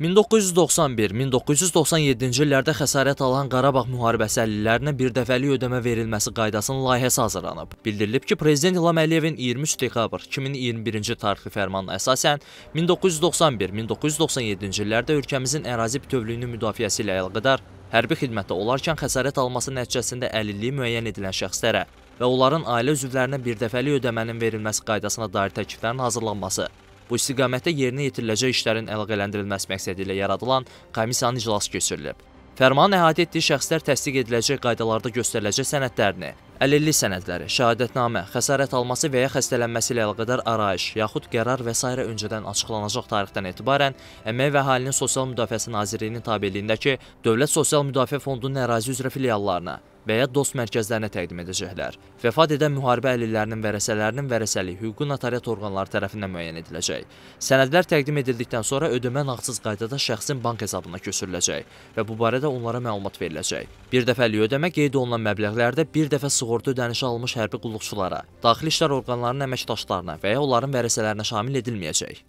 1991-1997-ci illərdə xəsarət alan Qarabağ müharibəsi əlillərinə birdəfəlik ödəmə verilməsi qaydasının layihəsi hazırlanıb. Bildirilib ki, Prezident İlham Əliyevin 23 dekabr 2021-ci tarixli fərmanına əsasən 1991-1997-ci illərdə ölkəmizin ərazi bütövlüyünün müdafiəsi ilə əlaqədar hərbi xidmətdə olarkən xəsarət alması nəticəsində əlilliyi müəyyən edilən şəxslərə və onların ailə üzvlərinə birdəfəlik ödəmənin verilməsi qaydasına dair təkliflərin hazırlanması Bu istiqamətdə yerinə yetiriləcək işlərin əlaqələndirilməsi məqsədi ilə yaradılan komissiyanın iclası keçirilib. Fərmanın əhatə etdiyi şəxslər təsdiq ediləcək qaydalarda göstəriləcək sənədlərini, əlillik sənədləri, şəhadətnamə, xəsarət alması və ya xəstələnməsi ilə əlaqədar arayış, yaxud qərar və s. öncədən açıqlanacaq tarixdən etibarən Əmək və Əhalinin Sosial Müdafiəsi Nazirliyinin tabeliyindəki Dövlət Sosial Müdafiə Fondunun ərazi üzrə filiallarına və ya dost mərkəzlərinə təqdim edəcəklər. Vəfat edən müharibə əlillərinin vərəsələrinin vərəsəliyi hüquqi notariat orqanları tərəfindən müəyyən ediləcək. Sənədlər təqdim edildikdən sonra ödəmə nağdsız qaydada şəxsin bank hesabına köçürüləcək və bu barədə onlara məlumat veriləcək. Bir dəfəlik ödəmə qeyd olunan məbləğlərdə bir dəfə sığorta ödənişi almış hərbi qulluqçulara, daxili işlər orqanlarının əməkdaşlarına və ya onların vərəsələrinə şamil edilməyəcək.